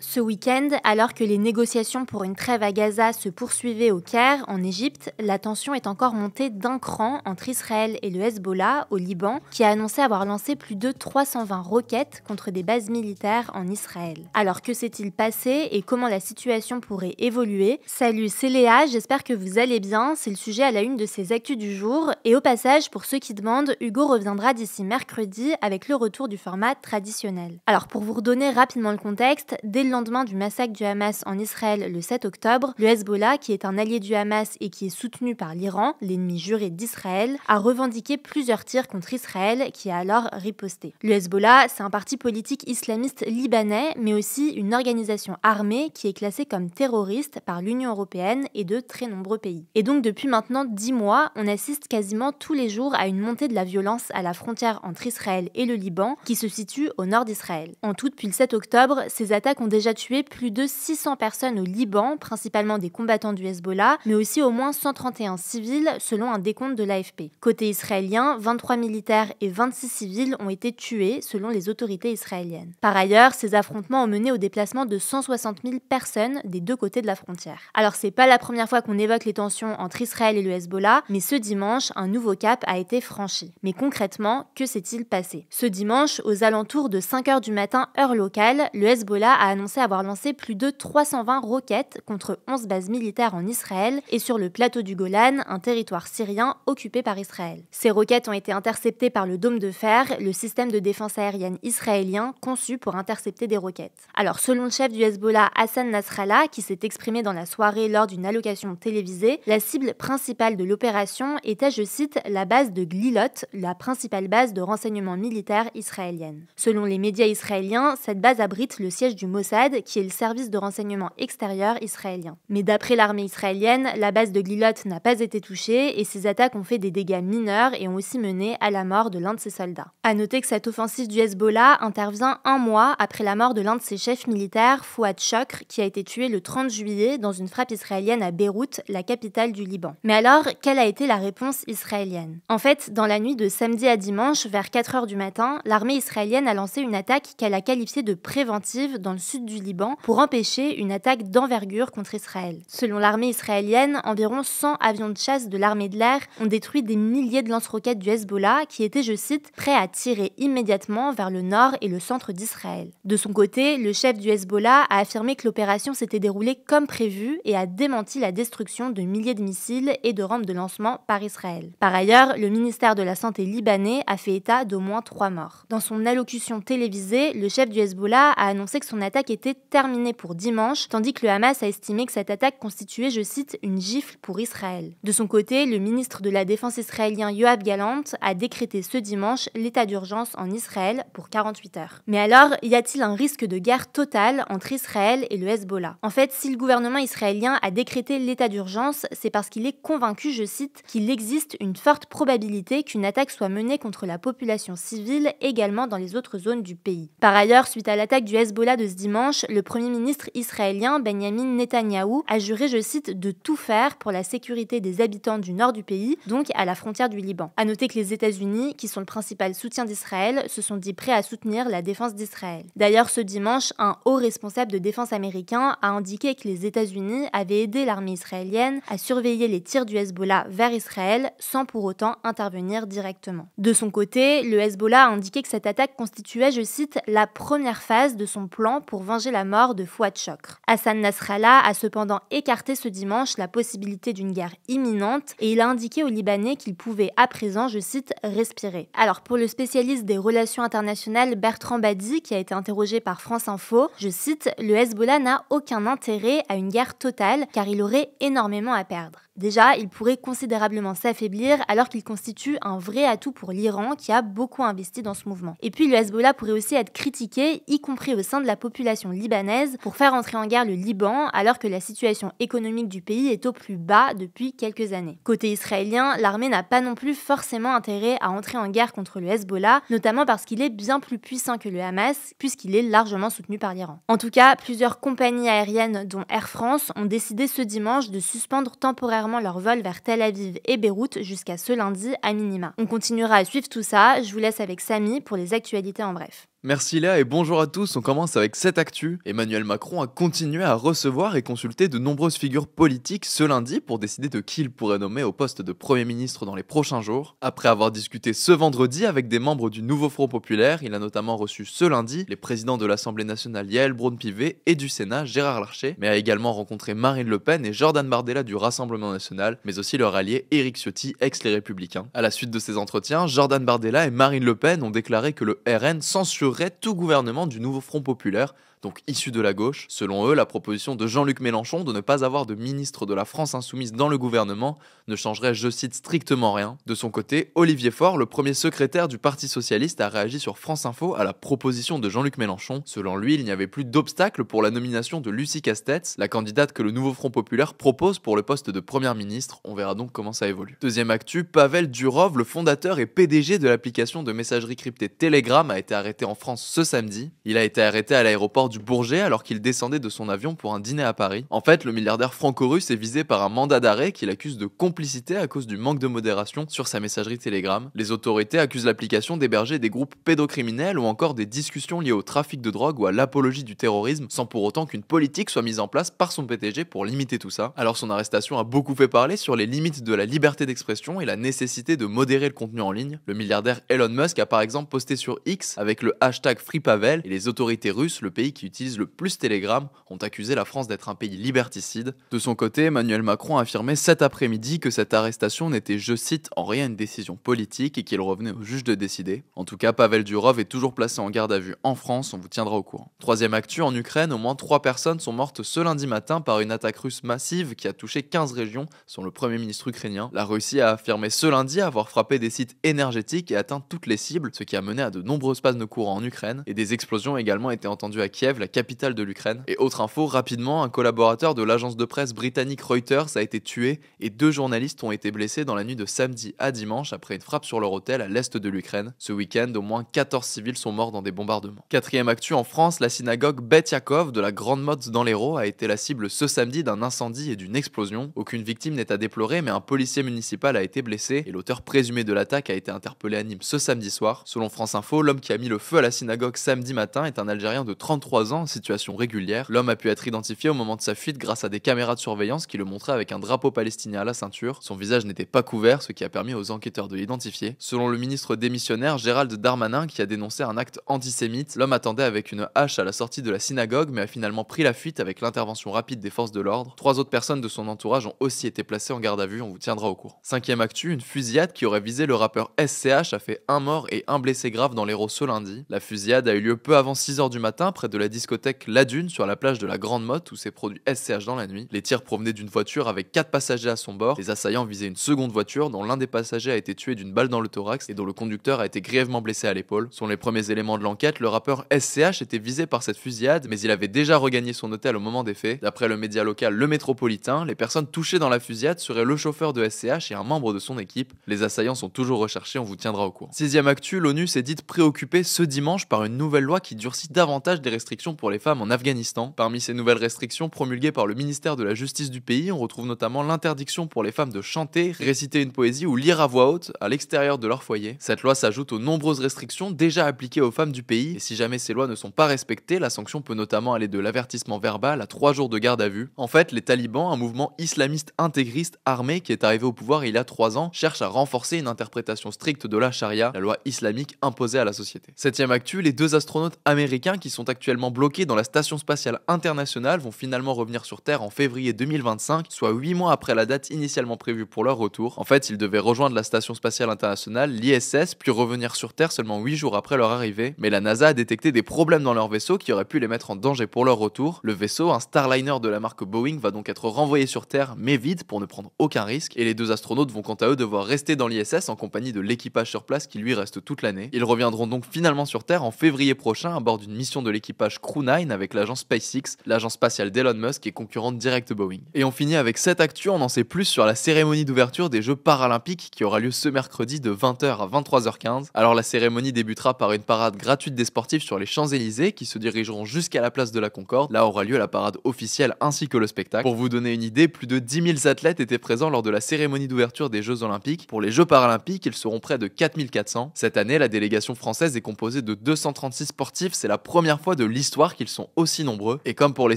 Ce week-end, alors que les négociations pour une trêve à Gaza se poursuivaient au Caire, en Égypte, la tension est encore montée d'un cran entre Israël et le Hezbollah, au Liban, qui a annoncé avoir lancé plus de 320 roquettes contre des bases militaires en Israël. Alors que s'est-il passé et comment la situation pourrait évoluer Salut, c'est Léa, j'espère que vous allez bien, c'est le sujet à la une de ces actus du jour. Et au passage, pour ceux qui demandent, Hugo reviendra d'ici mercredi avec le retour du format traditionnel. Alors pour vous redonner rapidement le contexte, dès le lendemain du massacre du Hamas en Israël le 7 octobre, le Hezbollah, qui est un allié du Hamas et qui est soutenu par l'Iran, l'ennemi juré d'Israël, a revendiqué plusieurs tirs contre Israël, qui a alors riposté. Le Hezbollah, c'est un parti politique islamiste libanais, mais aussi une organisation armée qui est classée comme terroriste par l'Union européenne et de très nombreux pays. Et donc depuis maintenant 10 mois, on assiste quasiment tous les jours à une montée de la violence à la frontière entre Israël et le Liban, qui se situe au nord d'Israël. En tout, depuis le 7 octobre, ces attaques ont déjà tué plus de 600 personnes au Liban, principalement des combattants du Hezbollah, mais aussi au moins 131 civils selon un décompte de l'AFP. Côté israélien, 23 militaires et 26 civils ont été tués selon les autorités israéliennes. Par ailleurs, ces affrontements ont mené au déplacement de 160 000 personnes des deux côtés de la frontière. Alors c'est pas la première fois qu'on évoque les tensions entre Israël et le Hezbollah, mais ce dimanche, un nouveau cap a été franchi. Mais concrètement, que s'est-il passé Ce dimanche, aux alentours de 5h du matin heure locale, le Hezbollah a annoncé avoir lancé plus de 320 roquettes contre 11 bases militaires en Israël et sur le plateau du Golan, un territoire syrien occupé par Israël. Ces roquettes ont été interceptées par le Dôme de Fer, le système de défense aérienne israélien conçu pour intercepter des roquettes. Alors, selon le chef du Hezbollah Hassan Nasrallah, qui s'est exprimé dans la soirée lors d'une allocation télévisée, la cible principale de l'opération était, je cite, la base de Glilot, la principale base de renseignement militaire israélienne. Selon les médias israéliens, cette base abrite le siège du Mossad qui est le service de renseignement extérieur israélien. Mais d'après l'armée israélienne, la base de Glilot n'a pas été touchée et ces attaques ont fait des dégâts mineurs et ont aussi mené à la mort de l'un de ses soldats. À noter que cette offensive du Hezbollah intervient un mois après la mort de l'un de ses chefs militaires, Fouad Chokr, qui a été tué le 30 juillet dans une frappe israélienne à Beyrouth, la capitale du Liban. Mais alors, quelle a été la réponse israélienne En fait, dans la nuit de samedi à dimanche, vers 4h du matin, l'armée israélienne a lancé une attaque qu'elle a qualifiée de préventive dans le sud du Liban pour empêcher une attaque d'envergure contre Israël. Selon l'armée israélienne, environ 100 avions de chasse de l'armée de l'air ont détruit des milliers de lance-roquettes du Hezbollah qui étaient, je cite, prêts à tirer immédiatement vers le nord et le centre d'Israël. De son côté, le chef du Hezbollah a affirmé que l'opération s'était déroulée comme prévu et a démenti la destruction de milliers de missiles et de rampes de lancement par Israël. Par ailleurs, le ministère de la Santé libanais a fait état d'au moins trois morts. Dans son allocution télévisée, le chef du Hezbollah a annoncé que son attaque était était terminée pour dimanche, tandis que le Hamas a estimé que cette attaque constituait, je cite, une gifle pour Israël. De son côté, le ministre de la Défense israélien Yoav Galant a décrété ce dimanche l'état d'urgence en Israël pour 48 heures. Mais alors, y a-t-il un risque de guerre totale entre Israël et le Hezbollah En fait, si le gouvernement israélien a décrété l'état d'urgence, c'est parce qu'il est convaincu, je cite, qu'il existe une forte probabilité qu'une attaque soit menée contre la population civile également dans les autres zones du pays. Par ailleurs, suite à l'attaque du Hezbollah de ce dimanche, le Premier ministre israélien Benjamin Netanyahou a juré, je cite, de tout faire pour la sécurité des habitants du nord du pays, donc à la frontière du Liban. A noter que les États-Unis, qui sont le principal soutien d'Israël, se sont dit prêts à soutenir la défense d'Israël. D'ailleurs, ce dimanche, un haut responsable de défense américain a indiqué que les États-Unis avaient aidé l'armée israélienne à surveiller les tirs du Hezbollah vers Israël sans pour autant intervenir directement. De son côté, le Hezbollah a indiqué que cette attaque constituait, je cite, la première phase de son plan pour venger la mort de Fouad Chokr. Hassan Nasrallah a cependant écarté ce dimanche la possibilité d'une guerre imminente et il a indiqué aux Libanais qu'ils pouvaient à présent, je cite, respirer. Alors pour le spécialiste des relations internationales Bertrand Badi, qui a été interrogé par France Info, je cite, le Hezbollah n'a aucun intérêt à une guerre totale car il aurait énormément à perdre. Déjà, il pourrait considérablement s'affaiblir alors qu'il constitue un vrai atout pour l'Iran qui a beaucoup investi dans ce mouvement. Et puis le Hezbollah pourrait aussi être critiqué, y compris au sein de la population libanaise, pour faire entrer en guerre le Liban alors que la situation économique du pays est au plus bas depuis quelques années. Côté israélien, l'armée n'a pas non plus forcément intérêt à entrer en guerre contre le Hezbollah, notamment parce qu'il est bien plus puissant que le Hamas, puisqu'il est largement soutenu par l'Iran. En tout cas, plusieurs compagnies aériennes, dont Air France, ont décidé ce dimanche de suspendre temporairement leur vol vers Tel Aviv et Beyrouth jusqu'à ce lundi à minima. On continuera à suivre tout ça, je vous laisse avec Samy pour les actualités en bref. Merci Léa et bonjour à tous. On commence avec cette actu. Emmanuel Macron a continué à recevoir et consulter de nombreuses figures politiques ce lundi pour décider de qui il pourrait nommer au poste de Premier ministre dans les prochains jours. Après avoir discuté ce vendredi avec des membres du nouveau Front Populaire, il a notamment reçu ce lundi les présidents de l'Assemblée nationale Yael Braun-Pivet et du Sénat Gérard Larcher, mais a également rencontré Marine Le Pen et Jordan Bardella du Rassemblement national, mais aussi leur allié Éric Ciotti, ex-les Républicains. À la suite de ces entretiens, Jordan Bardella et Marine Le Pen ont déclaré que le RN censure tout gouvernement du nouveau Front populaire donc issus de la gauche, selon eux, la proposition de Jean-Luc Mélenchon de ne pas avoir de ministre de la France insoumise dans le gouvernement ne changerait, je cite, strictement rien. De son côté, Olivier Faure, le premier secrétaire du Parti socialiste, a réagi sur France Info à la proposition de Jean-Luc Mélenchon. Selon lui, il n'y avait plus d'obstacle pour la nomination de Lucie Castets, la candidate que le nouveau Front populaire propose pour le poste de première ministre. On verra donc comment ça évolue. Deuxième actu, Pavel Durov, le fondateur et PDG de l'application de messagerie cryptée Telegram, a été arrêté en France ce samedi. Il a été arrêté à l'aéroport du Bourget alors qu'il descendait de son avion pour un dîner à Paris. En fait, le milliardaire franco-russe est visé par un mandat d'arrêt qu'il accuse de complicité à cause du manque de modération sur sa messagerie Telegram. Les autorités accusent l'application d'héberger des groupes pédocriminels ou encore des discussions liées au trafic de drogue ou à l'apologie du terrorisme sans pour autant qu'une politique soit mise en place par son PTG pour limiter tout ça. Alors son arrestation a beaucoup fait parler sur les limites de la liberté d'expression et la nécessité de modérer le contenu en ligne. Le milliardaire Elon Musk a par exemple posté sur X avec le hashtag FreePavel et les autorités russes, le pays qui qui utilisent le plus Telegram ont accusé la France d'être un pays liberticide. De son côté, Emmanuel Macron a affirmé cet après-midi que cette arrestation n'était, je cite, en rien une décision politique et qu'il revenait au juge de décider. En tout cas, Pavel Durov est toujours placé en garde à vue en France, on vous tiendra au courant. Troisième actu, en Ukraine, au moins trois personnes sont mortes ce lundi matin par une attaque russe massive qui a touché 15 régions, selon le premier ministre ukrainien. La Russie a affirmé ce lundi avoir frappé des sites énergétiques et atteint toutes les cibles, ce qui a mené à de nombreuses passes de courant en Ukraine, et des explosions également été entendues à Kiev la capitale de l'Ukraine. Et autre info, rapidement, un collaborateur de l'agence de presse britannique Reuters a été tué et deux journalistes ont été blessés dans la nuit de samedi à dimanche après une frappe sur leur hôtel à l'est de l'Ukraine. Ce week-end, au moins 14 civils sont morts dans des bombardements. Quatrième actu en France, la synagogue Bet de la Grande Motte dans l'Hérault a été la cible ce samedi d'un incendie et d'une explosion. Aucune victime n'est à déplorer, mais un policier municipal a été blessé et l'auteur présumé de l'attaque a été interpellé à Nîmes ce samedi soir. Selon France Info, l'homme qui a mis le feu à la synagogue samedi matin est un Algérien de 33 ans, situation régulière, l'homme a pu être identifié au moment de sa fuite grâce à des caméras de surveillance qui le montraient avec un drapeau palestinien à la ceinture. Son visage n'était pas couvert, ce qui a permis aux enquêteurs de l'identifier. Selon le ministre démissionnaire Gérald Darmanin, qui a dénoncé un acte antisémite, l'homme attendait avec une hache à la sortie de la synagogue, mais a finalement pris la fuite avec l'intervention rapide des forces de l'ordre. Trois autres personnes de son entourage ont aussi été placées en garde à vue, on vous tiendra au courant. Cinquième actu, une fusillade qui aurait visé le rappeur SCH a fait un mort et un blessé grave dans l'Hérault ce lundi. La fusillade a eu lieu peu avant 6h du matin près de la la discothèque La Dune sur la plage de la Grande Motte où s'est produit SCH dans la nuit. Les tirs provenaient d'une voiture avec quatre passagers à son bord. Les assaillants visaient une seconde voiture dont l'un des passagers a été tué d'une balle dans le thorax et dont le conducteur a été grièvement blessé à l'épaule. Sont les premiers éléments de l'enquête, le rappeur SCH était visé par cette fusillade mais il avait déjà regagné son hôtel au moment des faits. D'après le média local Le Métropolitain, les personnes touchées dans la fusillade seraient le chauffeur de SCH et un membre de son équipe. Les assaillants sont toujours recherchés, on vous tiendra au courant. Sixième actu, l'ONU s'est dite préoccupée ce dimanche par une nouvelle loi qui durcit davantage des restrictions pour les femmes en Afghanistan. Parmi ces nouvelles restrictions promulguées par le ministère de la Justice du pays, on retrouve notamment l'interdiction pour les femmes de chanter, réciter une poésie ou lire à voix haute à l'extérieur de leur foyer. Cette loi s'ajoute aux nombreuses restrictions déjà appliquées aux femmes du pays, et si jamais ces lois ne sont pas respectées, la sanction peut notamment aller de l'avertissement verbal à trois jours de garde à vue. En fait, les talibans, un mouvement islamiste intégriste armé qui est arrivé au pouvoir il y a trois ans, cherchent à renforcer une interprétation stricte de la charia, la loi islamique imposée à la société. Septième actu, les deux astronautes américains qui sont actuellement bloqués dans la Station spatiale internationale vont finalement revenir sur Terre en février 2025, soit 8 mois après la date initialement prévue pour leur retour. En fait, ils devaient rejoindre la Station spatiale internationale, l'ISS, puis revenir sur Terre seulement 8 jours après leur arrivée. Mais la NASA a détecté des problèmes dans leur vaisseau qui auraient pu les mettre en danger pour leur retour. Le vaisseau, un Starliner de la marque Boeing, va donc être renvoyé sur Terre, mais vide, pour ne prendre aucun risque, et les deux astronautes vont quant à eux devoir rester dans l'ISS en compagnie de l'équipage sur place qui lui reste toute l'année. Ils reviendront donc finalement sur Terre en février prochain à bord d'une mission de l'équipage Crew9 avec l'agence SpaceX, l'agence spatiale d'Elon Musk et concurrente directe Boeing. Et on finit avec cette actu, on en sait plus sur la cérémonie d'ouverture des Jeux paralympiques qui aura lieu ce mercredi de 20h à 23h15. Alors la cérémonie débutera par une parade gratuite des sportifs sur les Champs-Élysées qui se dirigeront jusqu'à la place de la Concorde. Là aura lieu la parade officielle ainsi que le spectacle. Pour vous donner une idée, plus de 10 000 athlètes étaient présents lors de la cérémonie d'ouverture des Jeux Olympiques. Pour les Jeux Paralympiques, ils seront près de 4400. Cette année, la délégation française est composée de 236 sportifs. C'est la première fois de l'histoire qu'ils sont aussi nombreux. Et comme pour les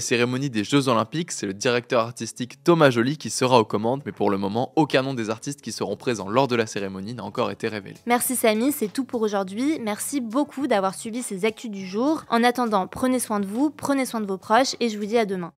cérémonies des Jeux Olympiques, c'est le directeur artistique Thomas Joly qui sera aux commandes, mais pour le moment, aucun nom des artistes qui seront présents lors de la cérémonie n'a encore été révélé. Merci Samy, c'est tout pour aujourd'hui. Merci beaucoup d'avoir suivi ces actus du jour. En attendant, prenez soin de vous, prenez soin de vos proches et je vous dis à demain.